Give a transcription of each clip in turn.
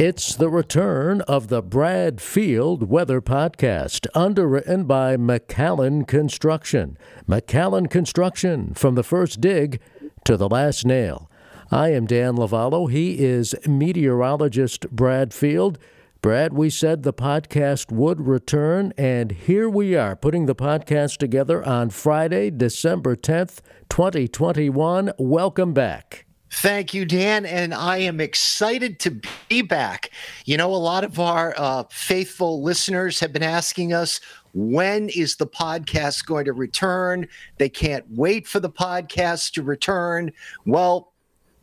It's the return of the Brad Field Weather Podcast, underwritten by McAllen Construction. McAllen Construction, from the first dig to the last nail. I am Dan Lavallo. He is meteorologist Brad Field. Brad, we said the podcast would return, and here we are putting the podcast together on Friday, December 10th, 2021. Welcome back. Thank you, Dan. And I am excited to be back. You know, a lot of our uh, faithful listeners have been asking us, when is the podcast going to return? They can't wait for the podcast to return. Well,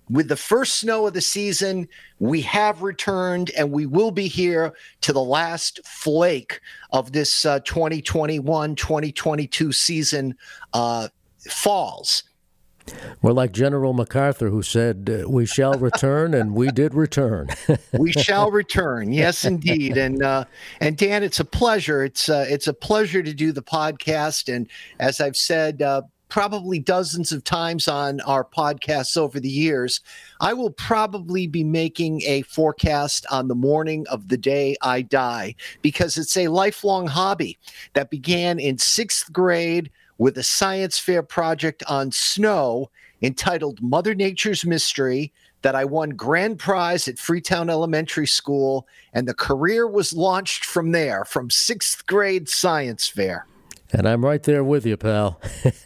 with the first snow of the season, we have returned and we will be here to the last flake of this 2021 uh, 2022 season uh, falls. We're like General MacArthur, who said, uh, "We shall return," and we did return. we shall return, yes, indeed. And uh, and Dan, it's a pleasure. It's uh, it's a pleasure to do the podcast. And as I've said, uh, probably dozens of times on our podcasts over the years. I will probably be making a forecast on the morning of the day I die because it's a lifelong hobby that began in sixth grade with a science fair project on snow entitled Mother Nature's Mystery that I won grand prize at Freetown Elementary School, and the career was launched from there, from sixth grade science fair. And I'm right there with you, pal.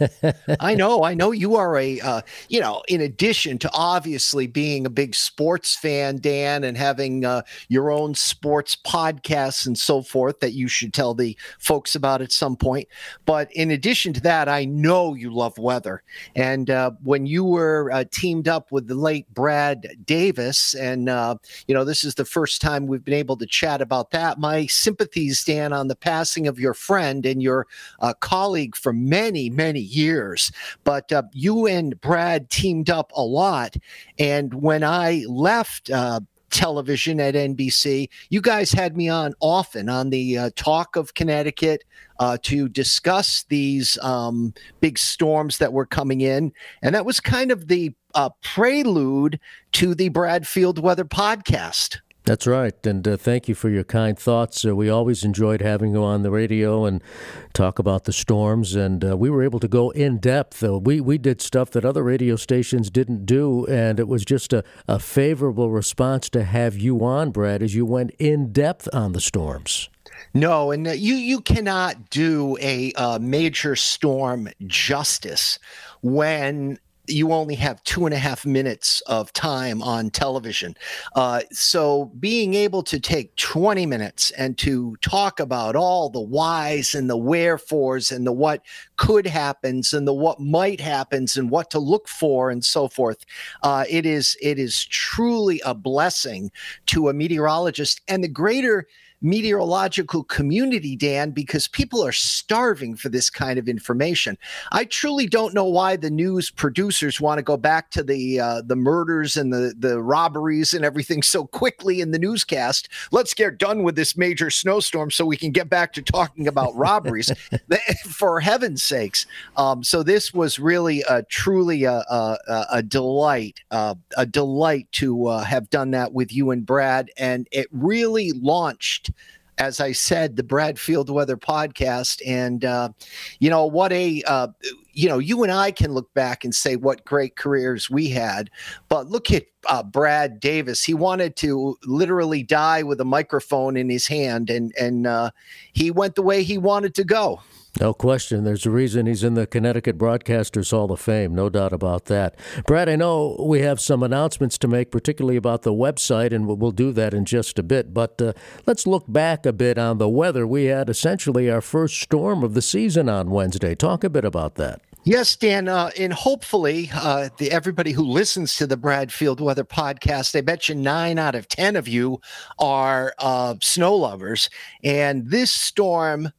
I know. I know you are a, uh, you know, in addition to obviously being a big sports fan, Dan, and having uh, your own sports podcasts and so forth that you should tell the folks about at some point. But in addition to that, I know you love weather. And uh, when you were uh, teamed up with the late Brad Davis, and, uh, you know, this is the first time we've been able to chat about that, my sympathies, Dan, on the passing of your friend and your a colleague for many, many years. But uh, you and Brad teamed up a lot. And when I left, uh, television at NBC. You guys had me on often on the uh, Talk of Connecticut uh, to discuss these um, big storms that were coming in. And that was kind of the uh, prelude to the Bradfield Weather Podcast. That's right. And uh, thank you for your kind thoughts. Uh, we always enjoyed having you on the radio and talk about the storms. And uh, we were able to go in depth. we, we did stuff that other radio stations didn't do. And it was just a, a favorable response to have you on, Brad, as you went in depth on the storms. No, and uh, you you cannot do a uh, major storm justice when you only have two and a half minutes of time on television. Uh, so being able to take 20 minutes and to talk about all the whys and the wherefores and the what could happens and the what might happens and what to look for and so forth, uh, it is it is truly a blessing to a meteorologist and the greater meteorological community, Dan, because people are starving for this kind of information. I truly don't know why the news producers want to go back to the uh, the murders and the the robberies and everything so quickly in the newscast. Let's get done with this major snowstorm so we can get back to talking about robberies. for heaven's sakes! Um, so this was really a truly a, a, a delight, uh, a delight to uh, have done that with you and Brad, and it really launched as I said, the Brad Weather podcast. And, uh, you know, what a, uh, you know, you and I can look back and say what great careers we had. But look at uh, Brad Davis. He wanted to literally die with a microphone in his hand, and, and uh, he went the way he wanted to go. No question. There's a reason he's in the Connecticut Broadcasters Hall of Fame. No doubt about that. Brad, I know we have some announcements to make, particularly about the website, and we'll do that in just a bit. But uh, let's look back a bit on the weather. We had essentially our first storm of the season on Wednesday. Talk a bit about that. Yes, Dan, uh, and hopefully uh, the, everybody who listens to the Bradfield Weather Podcast, I bet you nine out of ten of you are uh, snow lovers. And this storm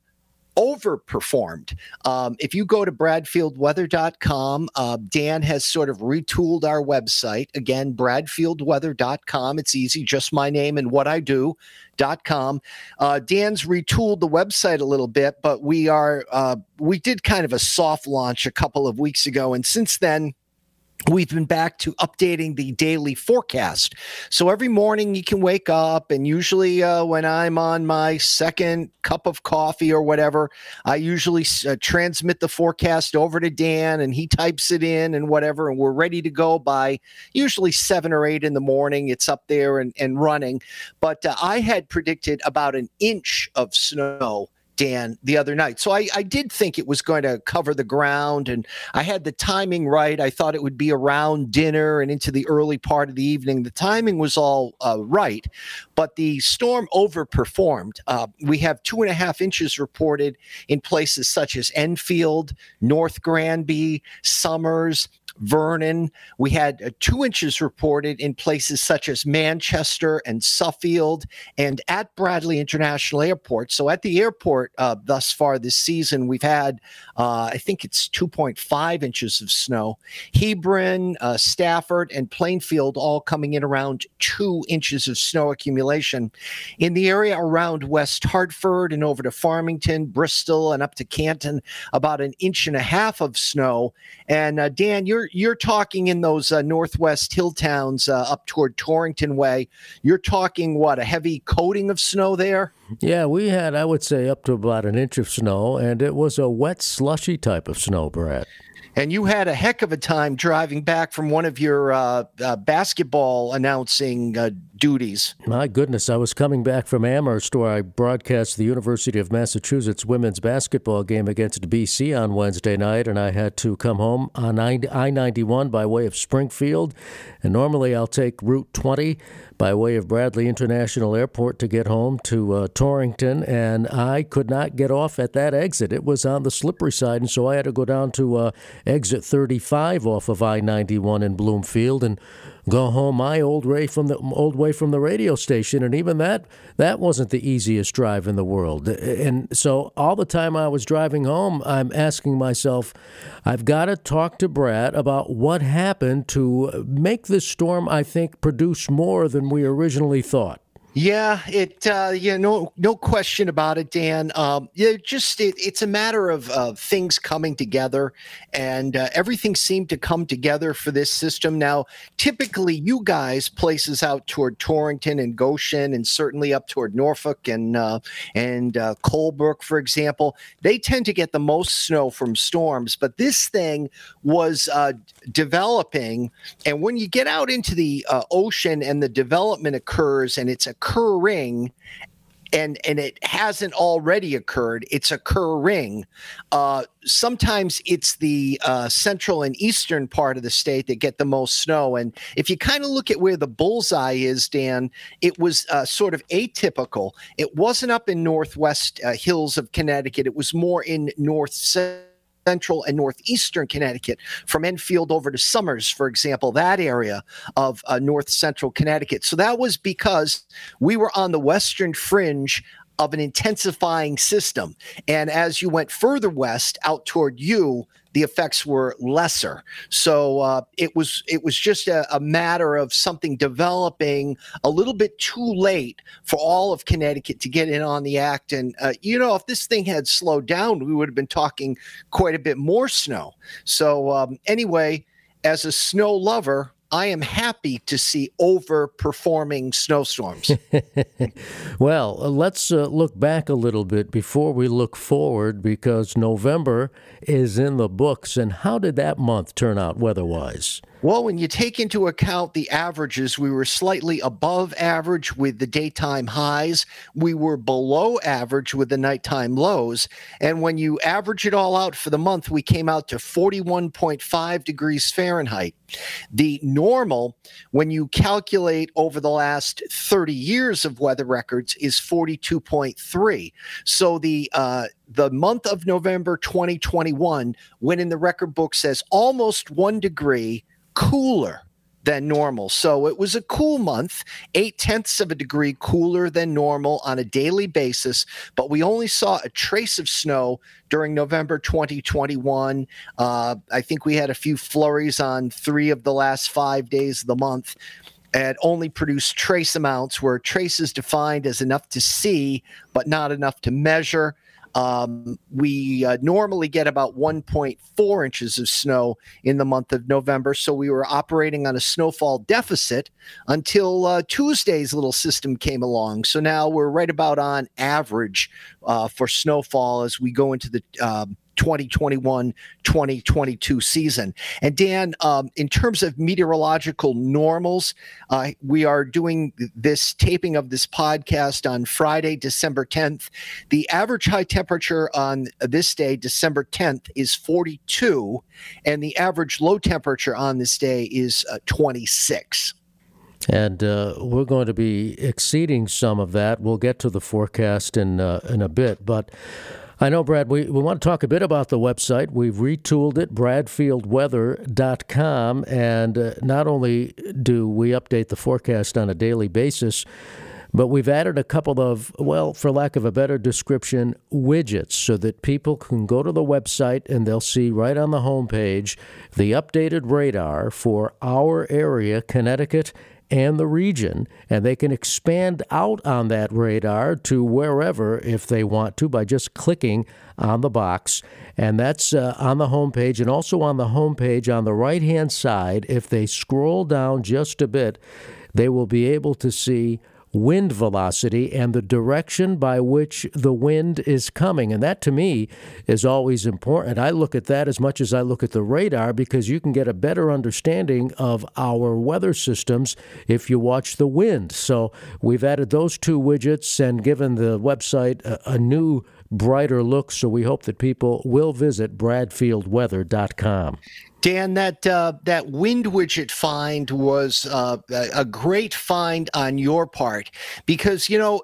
overperformed. Um, if you go to bradfieldweather.com, uh, Dan has sort of retooled our website. Again, bradfieldweather.com. It's easy, just my name and what I do.com. Uh, Dan's retooled the website a little bit, but we are, uh, we did kind of a soft launch a couple of weeks ago. And since then, we've been back to updating the daily forecast. So every morning you can wake up, and usually uh, when I'm on my second cup of coffee or whatever, I usually uh, transmit the forecast over to Dan and he types it in and whatever. And we're ready to go by usually seven or eight in the morning. It's up there and, and running. But uh, I had predicted about an inch of snow Dan the other night. So I, I, did think it was going to cover the ground and I had the timing right. I thought it would be around dinner and into the early part of the evening. The timing was all uh, right, but the storm overperformed. Uh, we have two and a half inches reported in places such as Enfield, North Granby, Summers, Vernon. We had uh, two inches reported in places such as Manchester and Suffield and at Bradley International Airport. So at the airport uh, thus far this season, we've had, uh, I think it's 2.5 inches of snow. Hebron, uh, Stafford, and Plainfield all coming in around two inches of snow accumulation. In the area around West Hartford and over to Farmington, Bristol, and up to Canton, about an inch and a half of snow. And uh, Dan, you're you're you're talking in those uh, northwest hill towns uh, up toward Torrington way. You're talking what a heavy coating of snow there. Yeah, we had I would say up to about an inch of snow, and it was a wet, slushy type of snow, Brad and you had a heck of a time driving back from one of your uh, uh, basketball announcing uh, duties. My goodness, I was coming back from Amherst, where I broadcast the University of Massachusetts women's basketball game against BC on Wednesday night, and I had to come home on I 91 by way of Springfield. And normally I'll take Route 20, by way of Bradley International Airport to get home to uh, Torrington, and I could not get off at that exit. It was on the slippery side, and so I had to go down to uh, exit 35 off of I 91 in Bloomfield and go home my old way from the old way from the radio station, and even that that wasn't the easiest drive in the world. And so all the time I was driving home, I'm asking myself, I've got to talk to Brad about what happened to make this storm. I think produce more than we originally thought. Yeah, it uh, yeah no no question about it, Dan. Um, yeah, just it, it's a matter of uh, things coming together, and uh, everything seemed to come together for this system. Now, typically, you guys places out toward Torrington and Goshen, and certainly up toward Norfolk and uh, and uh, Colebrook, for example, they tend to get the most snow from storms. But this thing was uh, developing, and when you get out into the uh, ocean and the development occurs, and it's a occurring and and it hasn't already occurred it's occurring uh, sometimes it's the uh, central and eastern part of the state that get the most snow and if you kind of look at where the bullseye is dan it was uh, sort of atypical it wasn't up in northwest uh, hills of connecticut it was more in north central central and northeastern Connecticut, from Enfield over to Summers, for example, that area of uh, north central Connecticut. So that was because we were on the western fringe of an intensifying system. And as you went further west out toward you, the effects were lesser. So uh, it was it was just a, a, matter of something developing a little bit too late for all of Connecticut to get in on the act. And uh, you know, if this thing had slowed down, we would have been talking quite a bit more snow. So um, anyway, as a snow lover, I am happy to see overperforming snowstorms. well, uh, let's uh, look back a little bit before we look forward because November is in the books. And how did that month turn out weather wise? Well, when you take into account the averages, we were slightly above average with the daytime highs. We were below average with the nighttime lows. And when you average it all out for the month, we came out to 41.5 degrees Fahrenheit. The normal, when you calculate over the last 30 years of weather records, is 42.3. So the uh, the month of November 2021, when in the record book says almost one degree cooler than normal. So it was a cool month, eight tenths of a degree cooler than normal on a daily basis, but we only saw a trace of snow during November 2021. Uh, I think we had a few flurries on three of the last five days of the month. And only produced trace amounts where trace is defined as enough to see, but not enough to measure. Um, we uh, normally get about 1.4 inches of snow in the month of November, so we were operating on a snowfall deficit until uh, Tuesday's little system came along. So now we're right about on average uh, for snowfall as we go into the um, 2021 2022 season. And Dan, um, in terms of meteorological normals, uh, we are doing this taping of this podcast on Friday, December 10th. The average high temperature on this day, December 10th, is 42, and the average low temperature on this day is uh, 26. And uh, we're going to be exceeding some of that. We'll get to the forecast in uh, in a bit, but I know, Brad, we, we want to talk a bit about the website. We've retooled it, bradfieldweather.com. And uh, not only do we update the forecast on a daily basis, but we've added a couple of, well, for lack of a better description, widgets so that people can go to the website and they'll see right on the homepage the updated radar for our area, Connecticut and the region, and they can expand out on that radar to wherever if they want to by just clicking on the box. And that's uh, on the home page, and also on the home page on the right hand side, if they scroll down just a bit, they will be able to see wind velocity and the direction by which the wind is coming. And that to me is always important. I look at that as much as I look at the radar because you can get a better understanding of our weather systems if you watch the wind. So we've added those two widgets and given the website a, a new brighter look. So we hope that people will visit bradfieldweather.com. Dan, that uh, that wind widget find was uh, a great find on your part because you know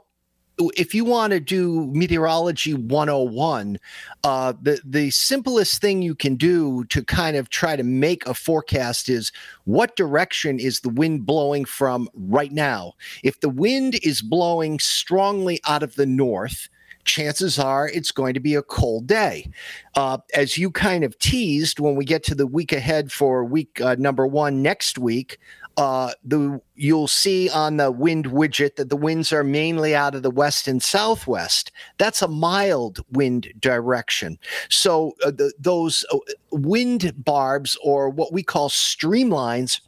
if you want to do meteorology 101 uh, the, the simplest thing you can do to kind of try to make a forecast is what direction is the wind blowing from right now if the wind is blowing strongly out of the north chances are it's going to be a cold day. Uh, as you kind of teased, when we get to the week ahead for week uh, number one next week, uh, the you'll see on the wind widget that the winds are mainly out of the west and southwest. That's a mild wind direction. So uh, the, those uh, wind barbs, or what we call streamlines,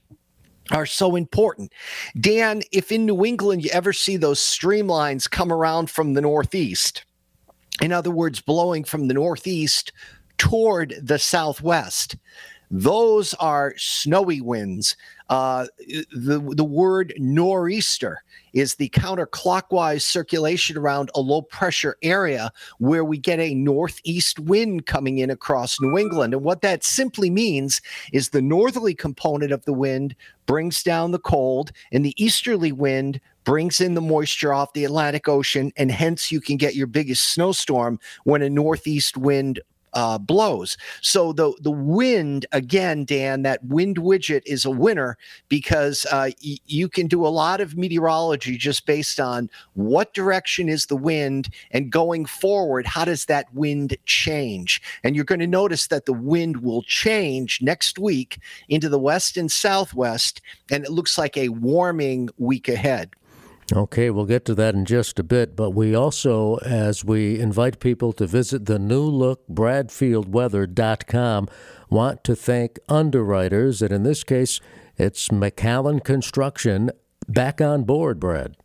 are so important. Dan, if in New England you ever see those streamlines come around from the Northeast, in other words, blowing from the Northeast toward the Southwest, those are snowy winds. Uh, the, the word nor'easter is the counterclockwise circulation around a low pressure area where we get a northeast wind coming in across New England. And what that simply means is the northerly component of the wind brings down the cold, and the easterly wind brings in the moisture off the Atlantic Ocean, and hence you can get your biggest snowstorm when a northeast wind uh, blows. So the the wind again, Dan, that wind widget is a winner because uh, y- you can do a lot of meteorology just based on what direction is the wind and going forward, how does that wind change? And you're going to notice that the wind will change next week into the west and southwest, and it looks like a warming week ahead. Okay, we'll get to that in just a bit, but we also, as we invite people to visit the new look bradfieldweather.com, want to thank underwriters, and in this case, it's McAllen Construction, back on board, Brad.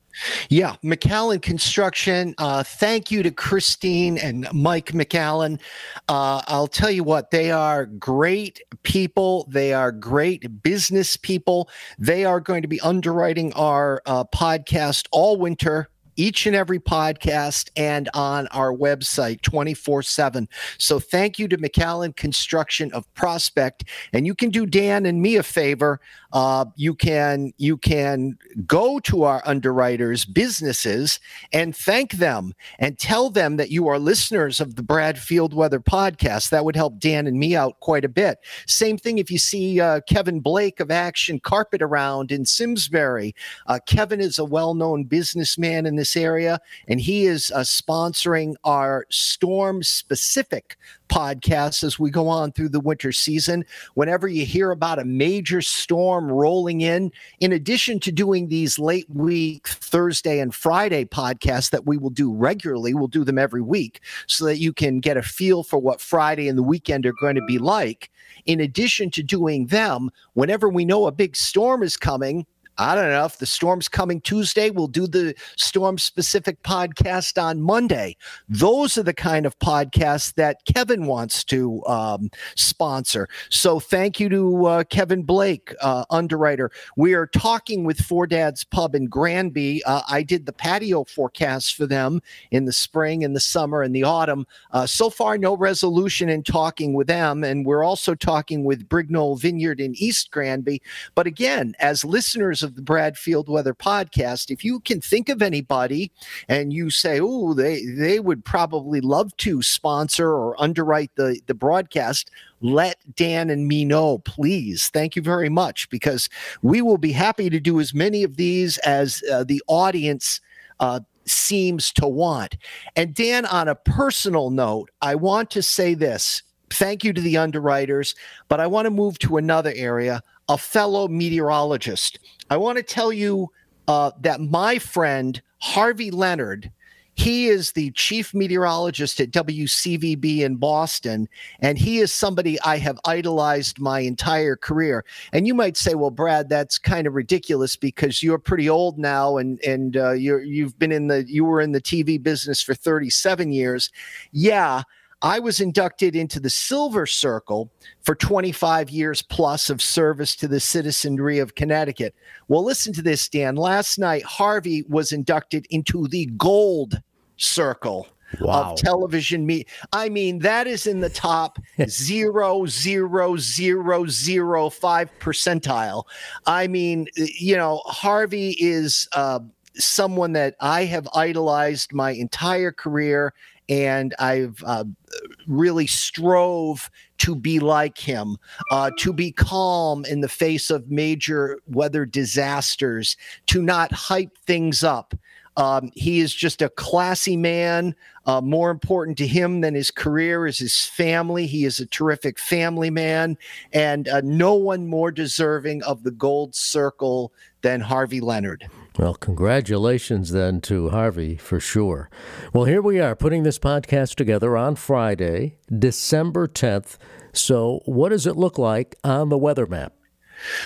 Yeah, McAllen Construction. Uh, thank you to Christine and Mike McAllen. Uh, I'll tell you what, they are great people. They are great business people. They are going to be underwriting our uh, podcast all winter each and every podcast and on our website 24 7. So thank you to McAllen Construction of Prospect. And you can do Dan and me a favor. Uh, you can you can go to our underwriters businesses and thank them and tell them that you are listeners of the Brad Field Weather podcast. That would help Dan and me out quite a bit. Same thing if you see uh, Kevin Blake of Action Carpet around in Simsbury. Uh, Kevin is a well-known businessman in this area, and he is uh, sponsoring our storm-specific podcast as we go on through the winter season. Whenever you hear about a major storm rolling in. In addition to doing these late week Thursday and Friday podcasts that we will do regularly, we'll do them every week so that you can get a feel for what Friday and the weekend are going to be like. In addition to doing them, whenever we know a big storm is coming, I don't know if the storm's coming Tuesday. We'll do the storm specific podcast on Monday. Those are the kind of podcasts that Kevin wants to um, sponsor. So thank you to uh, Kevin Blake, uh, underwriter. We are talking with Four Dads Pub in Granby. Uh, I did the patio forecast for them in the spring, in the summer, and the autumn. Uh, so far, no resolution in talking with them. And we're also talking with Brignol Vineyard in East Granby. But again, as listeners of the Bradfield Weather podcast. If you can think of anybody and you say, oh, they, they would probably love to sponsor or underwrite the, the broadcast, let Dan and me know, please. Thank you very much because we will be happy to do as many of these as uh, the audience. Uh, seems to want. And Dan, on a personal note, I want to say this. Thank you to the underwriters, but I want to move to another area a fellow meteorologist. I want to tell you uh, that my friend Harvey Leonard, he is the chief meteorologist at WCVB in Boston, and he is somebody I have idolized my entire career. And you might say, "Well, Brad, that's kind of ridiculous because you're pretty old now, and and uh, you you've been in the you were in the TV business for 37 years." Yeah, I was inducted into the Silver Circle for 25 years plus of service to the citizenry of Connecticut. Well, listen to this, Dan. Last night, Harvey was inducted into the Gold Circle. Wow. Of television I mean, that is in the top 0.0005 percentile. I mean, you know, Harvey is uh, someone that I have idolized my entire career and I've uh, really strove to be like him, uh, to be calm in the face of major weather disasters, to not hype things up. Um, he is just a classy man. Uh, more important to him than his career is his family. He is a terrific family man, and uh, no one more deserving of the gold circle than Harvey Leonard. Well, congratulations then to Harvey for sure. Well, here we are putting this podcast together on Friday, December 10th. So, what does it look like on the weather map?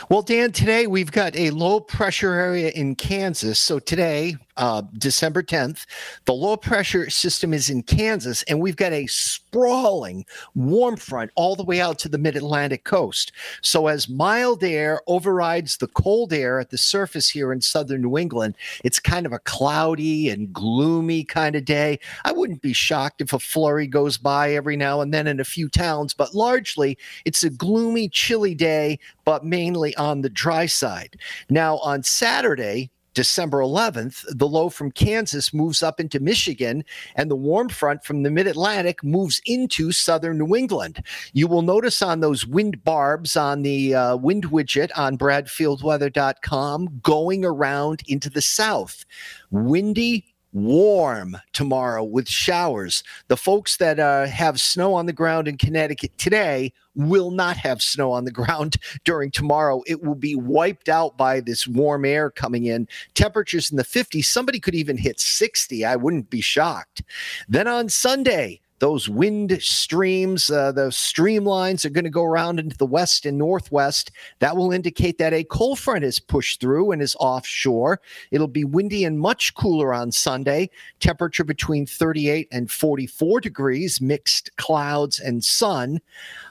Well, Dan, today we've got a low pressure area in Kansas. So, today, uh, December 10th. The low pressure system is in Kansas, and we've got a sprawling warm front all the way out to the mid Atlantic coast. So, as mild air overrides the cold air at the surface here in southern New England, it's kind of a cloudy and gloomy kind of day. I wouldn't be shocked if a flurry goes by every now and then in a few towns, but largely it's a gloomy, chilly day, but mainly on the dry side. Now, on Saturday, December 11th, the low from Kansas moves up into Michigan, and the warm front from the mid Atlantic moves into southern New England. You will notice on those wind barbs on the uh, wind widget on bradfieldweather.com going around into the south. Windy, warm tomorrow with showers. The folks that uh, have snow on the ground in Connecticut today will not have snow on the ground during tomorrow. It will be wiped out by this warm air coming in. Temperatures in the 50s, somebody could even hit 60. I wouldn't be shocked. Then on Sunday, those wind streams, uh, the streamlines are going to go around into the west and northwest. That will indicate that a cold front has pushed through and is offshore. It'll be windy and much cooler on Sunday. Temperature between 38 and 44 degrees, mixed clouds and sun.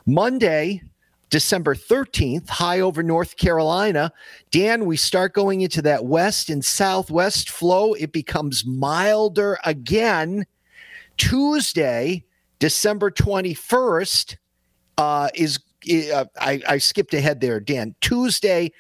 Monday, December 13th, high over North Carolina. Dan, we start going into that west and southwest flow. It becomes milder again Tuesday, December 21st, uh, is uh, I, I skipped ahead there, Dan. Tuesday,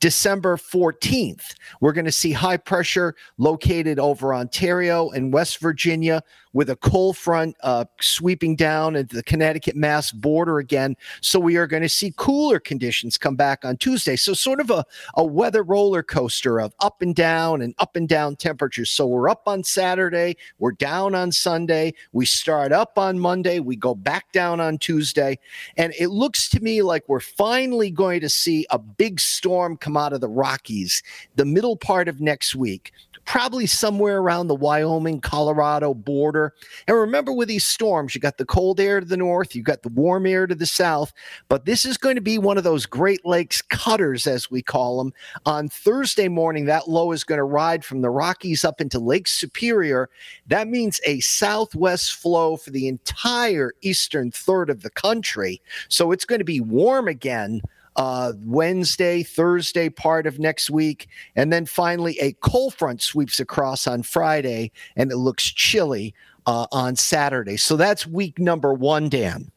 December 14th, we're going to see high pressure located over Ontario and West Virginia, with a cold front uh, sweeping down into the Connecticut Mass border again. So we are going to see cooler conditions come back on Tuesday. So, sort of a, a weather roller coaster of up and down and up and down temperatures. So, we're up on Saturday, we're down on Sunday, we start up on Monday, we go back down on Tuesday. And it looks to me like we're finally going to see a big storm come out of the Rockies the middle part of next week, probably somewhere around the Wyoming Colorado border quarter. And remember, with these storms, you got the cold air to the north, you got the warm air to the south. But this is going to be one of those Great Lakes cutters, as we call them. On Thursday morning, that low is going to ride from the Rockies up into Lake Superior. That means a southwest flow for the entire eastern third of the country. So it's going to be warm again uh, Wednesday, Thursday, part of next week. And then finally, a cold front sweeps across on Friday, and it looks chilly uh, on Saturday. So that's week number one, Dan.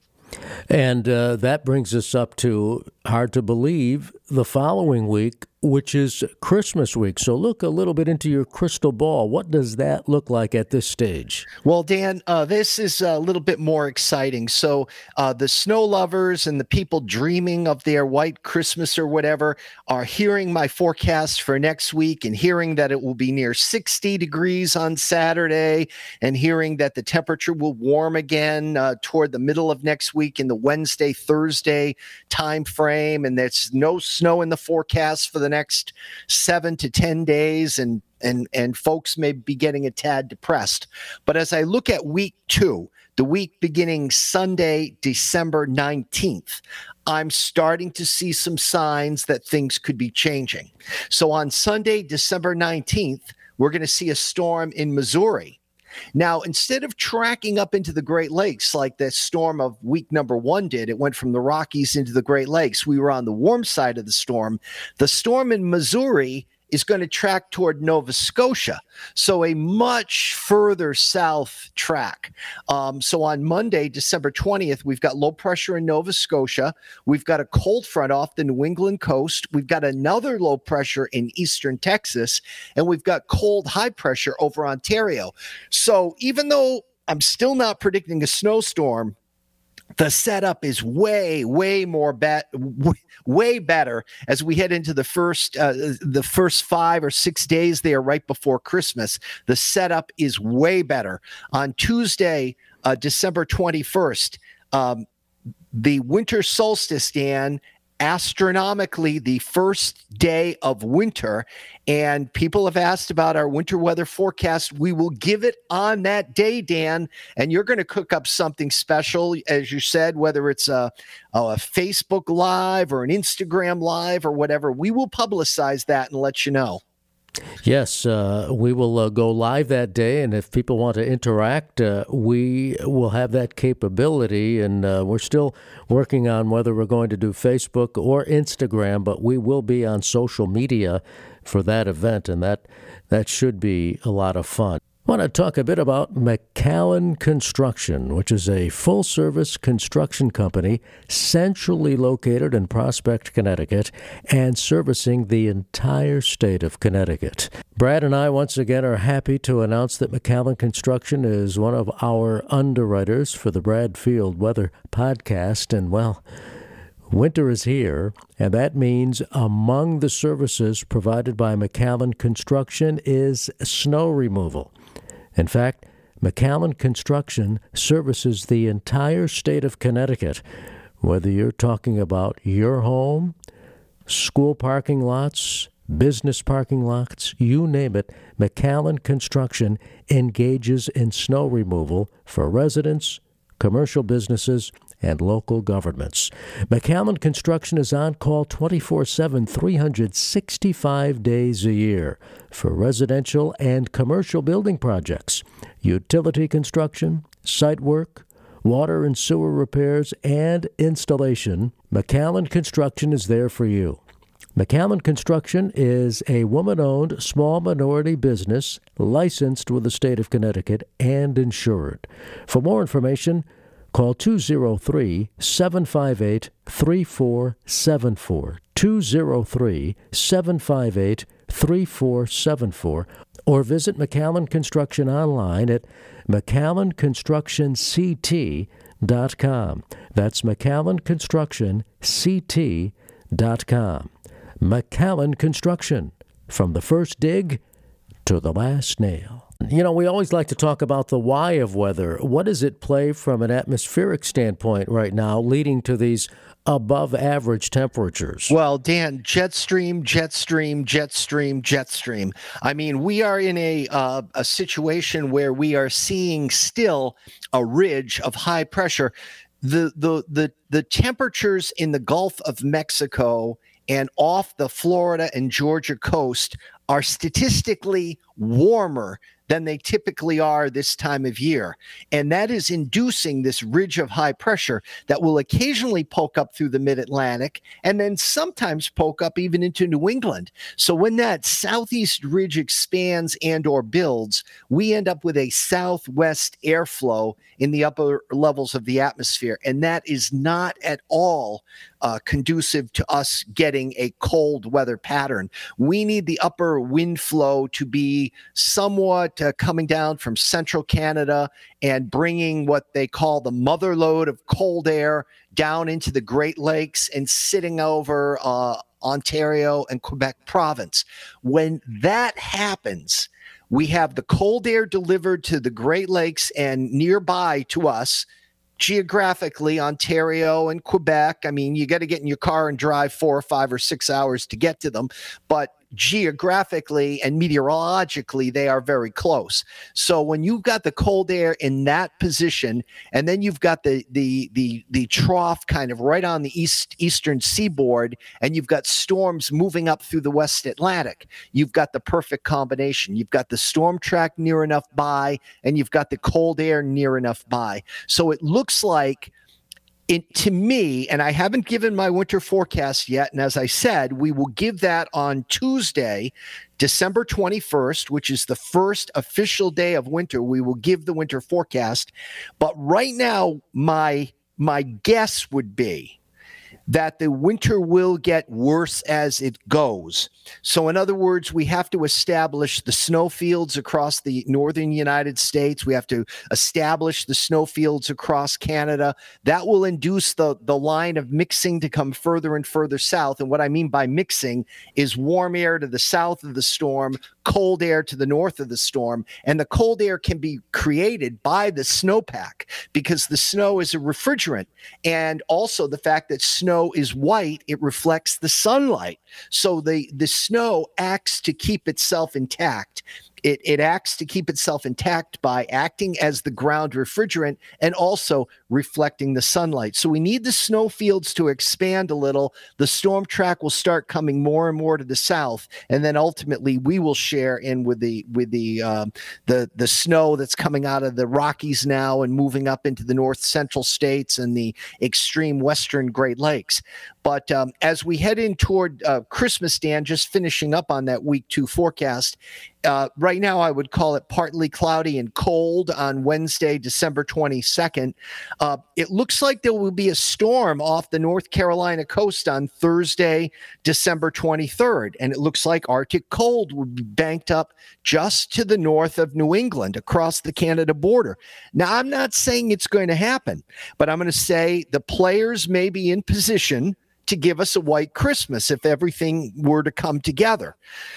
And uh, that brings us up to hard to believe the following week, which is Christmas week. So look a little bit into your crystal ball. What does that look like at this stage? Well, Dan, uh, this is a little bit more exciting. So uh, the snow lovers and the people dreaming of their white Christmas or whatever are hearing my forecast for next week and hearing that it will be near 60 degrees on Saturday and hearing that the temperature will warm again uh, toward the middle of next week in the Wednesday, Thursday time frame. And there's no snow in the forecast for the next seven to 10 days, and, and, and folks may be getting a tad depressed. But as I look at week two, the week beginning Sunday, December 19th, I'm starting to see some signs that things could be changing. So on Sunday, December 19th, we're going to see a storm in Missouri now, instead of tracking up into the Great Lakes like the storm of week number one did, it went from the Rockies into the Great Lakes. We were on the warm side of the storm. The storm in Missouri is going to track toward Nova Scotia. So, a much further south track. Um, so, on Monday, December 20th, we've got low pressure in Nova Scotia. We've got a cold front off the New England coast. We've got another low pressure in eastern Texas. And we've got cold high pressure over Ontario. So, even though I'm still not predicting a snowstorm, the setup is way way more bet way better as we head into the first uh, the first 5 or 6 days there right before Christmas the setup is way better on Tuesday uh, December 21st um, the winter solstice, Dan, astronomically the first day of winter. And people have asked about our winter weather forecast. We will give it on that day, Dan. And you're going to cook up something special, as you said, whether it's a, a Facebook Live or an Instagram Live or whatever. We will publicize that and let you know. Yes, uh, we will uh, go live that day, and if people want to interact, uh, we will have that capability. And uh, we're still working on whether we're going to do Facebook or Instagram, but we will be on social media for that event, and that that should be a lot of fun. I want to talk a bit about McCowan Construction, which is a full service construction company centrally located in Prospect, Connecticut, and servicing the entire state of Connecticut. Brad and I once again are happy to announce that McCowan Construction is one of our underwriters for the Brad Field Weather Podcast, and well, Winter is here, and that means among the services provided by McAllen Construction is snow removal. In fact, McAllen Construction services the entire state of Connecticut, whether you're talking about your home, school parking lots, business parking lots, you name it, McAllen Construction engages in snow removal for residents, commercial businesses, and local governments. McCallum Construction is on call 24 7, 365 days a year for residential and commercial building projects, utility construction, site work, water and sewer repairs, and installation. McCallum Construction is there for you. McCallum Construction is a woman owned small minority business licensed with the state of Connecticut and insured. For more information, Call 203 758 3474. 203 758 3474. Or visit McAllen Construction online at McAllenConstructionCT.com. That's McAllenConstructionCT.com. McAllen Construction. From the first dig to the last nail. You know, we always like to talk about the why of weather. What does it play from an atmospheric standpoint right now, leading to these above average temperatures? Well, Dan, jet stream, jet stream, jet stream, jet stream. I mean, we are in a uh, a situation where we are seeing still a ridge of high pressure. The the the the temperatures in the Gulf of Mexico and off the Florida and Georgia coast are statistically warmer than they typically are this time of year. And that is inducing this ridge of high pressure that will occasionally poke up through the mid Atlantic and then sometimes poke up even into New England. So when that southeast ridge expands and or builds, we end up with a southwest airflow in the upper levels of the atmosphere and that is not at all uh, conducive to us getting a cold weather pattern. We need the upper wind flow to be somewhat uh, coming down from central Canada and bringing what they call the mother load of cold air down into the Great Lakes and sitting over uh, Ontario and Quebec province. When that happens, we have the cold air delivered to the Great Lakes and nearby to us geographically Ontario and Quebec. I mean, you got to get in your car and drive four or five or six hours to get to them. But geographically and meteorologically, they are very close. So when you've got the cold air in that position, and then you've got the the the the trough kind of right on the east eastern seaboard, and you've got storms moving up through the West Atlantic, you've got the perfect combination. You've got the storm track near enough by, and you've got the cold air near enough by. So it looks like it, to me, and I haven't given my winter forecast yet. And as I said, we will give that on Tuesday, December 21st, which is the first official day of winter. We will give the winter forecast. But right now, my my guess would be that the winter will get worse as it goes. So, in other words, we have to establish the snowfields across the northern United States. We have to establish the snowfields across Canada. That will induce the, the line of mixing to come further and further south. And what I mean by mixing is warm air to the south of the storm, cold air to the north of the storm. And the cold air can be created by the snowpack because the snow is a refrigerant. And also the fact that snow snow is white, it reflects the sunlight. So the the snow acts to keep itself intact it, it acts to keep itself intact by acting as the ground refrigerant and also reflecting the sunlight. So we need the snow fields to expand a little. The storm track will start coming more and more to the south, and then ultimately we will share in with the with the um, the the snow that's coming out of the Rockies now and moving up into the north central states and the extreme western Great Lakes. But um, as we head in toward uh, Christmas, Dan, just finishing up on that week two forecast, uh, right now, I would call it partly cloudy and cold on Wednesday, December 22nd. Uh, it looks like there will be a storm off the North Carolina coast on Thursday, December 23rd. And it looks like Arctic cold will be banked up just to the north of New England across the Canada border. Now, I'm not saying it's going to happen, but I'm going to say the players may be in position to give us a white Christmas if everything were to come together.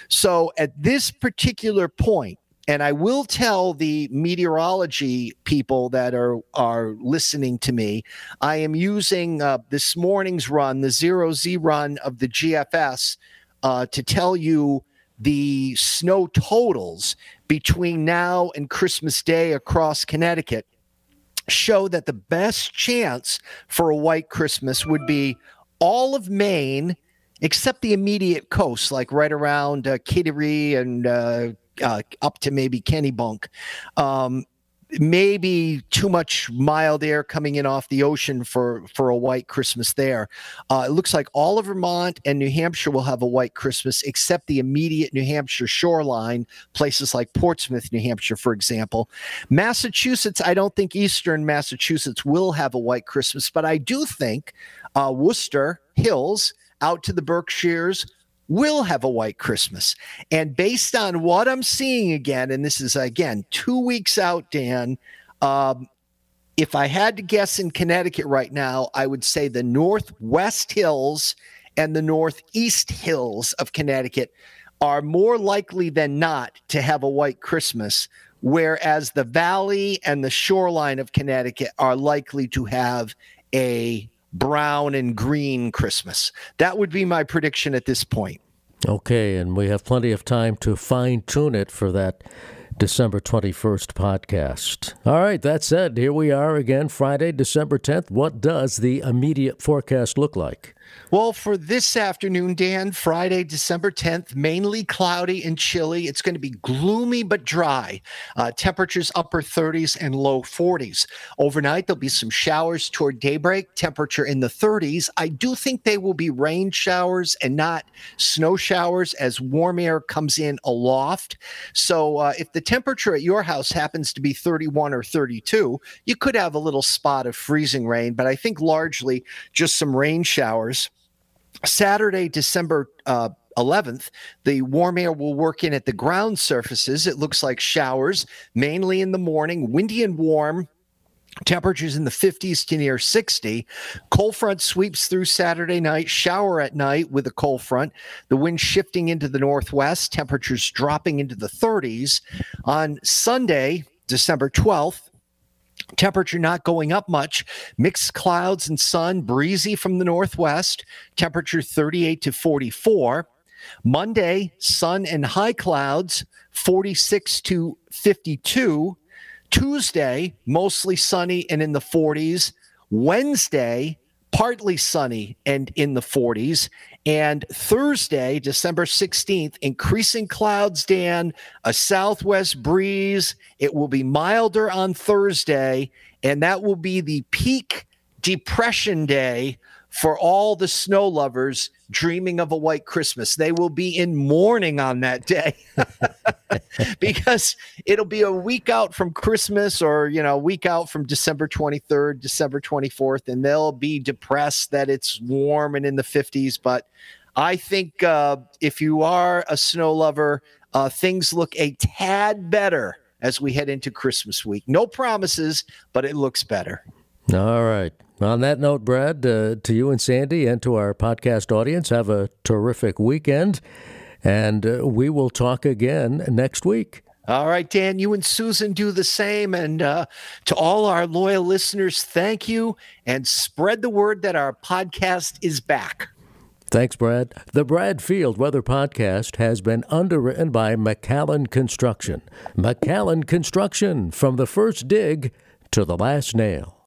So at this particular point, and I will tell the meteorology people that are are listening to me, I am using uh, this morning's run, the zero Z run of the GFS, uh, to tell you the snow totals between now and Christmas Day across Connecticut show that the best chance for a white Christmas would be all of Maine except the immediate coast, like right around uh, Kittery and uh, uh, up to maybe Kennebunk. Um, maybe too much mild air coming in off the ocean for for a white christmas there uh, it looks like all of vermont and new hampshire will have a white christmas except the immediate new hampshire shoreline places like portsmouth new hampshire for example massachusetts i don't think eastern massachusetts will have a white christmas but i do think uh, worcester hills out to the berkshires will have a white Christmas. And based on what I'm seeing again, and this is again two weeks out, Dan, um, if I had to guess in Connecticut right now, I would say the Northwest Hills and the Northeast Hills of Connecticut are more likely than not to have a white Christmas, whereas the Valley and the shoreline of Connecticut are likely to have a brown and green Christmas. That would be my prediction at this point. Okay, and we have plenty of time to fine tune it for that December 21st podcast. All right, that said, here we are again, Friday, December 10th. What does the immediate forecast look like? Well, for this afternoon, Dan, Friday, December 10th, mainly cloudy and chilly. It's going to be gloomy but dry. Uh, temperatures upper 30s and low 40s. Overnight, there'll be some showers toward daybreak, temperature in the 30s. I do think they will be rain showers and not snow showers as warm air comes in aloft. So uh, if the temperature at your house happens to be 31 or 32, you could have a little spot of freezing rain, but I think largely just some rain showers Saturday, December uh, 11th, the warm air will work in at the ground surfaces. It looks like showers, mainly in the morning, windy and warm. Temperatures in the 50s to near 60. Cold front sweeps through Saturday night, shower at night with a cold front. The wind shifting into the northwest, temperatures dropping into the 30s. On Sunday, December 12th, Temperature not going up much. Mixed clouds and sun, breezy from the northwest. Temperature 38 to 44. Monday, sun and high clouds, 46 to 52. Tuesday, mostly sunny and in the 40s. Wednesday, partly sunny and in the 40s. And Thursday, December 16th, increasing clouds, Dan, a southwest breeze. It will be milder on Thursday, and that will be the peak depression day for all the snow lovers dreaming of a white Christmas. They will be in mourning on that day because it'll be a week out from Christmas or, you know, a week out from December 23rd, December 24th, and they'll be depressed that it's warm and in the 50s. But I think uh, if you are a snow lover, uh, things look a tad better as we head into Christmas week. No promises, but it looks better. All right. On that note, Brad, uh, to you and Sandy and to our podcast audience, have a terrific weekend. And uh, we will talk again next week. All right, Dan, you and Susan do the same. And uh, to all our loyal listeners, thank you and spread the word that our podcast is back. Thanks, Brad. The Brad Field Weather Podcast has been underwritten by McAllen Construction. McAllen Construction, from the first dig to the last nail.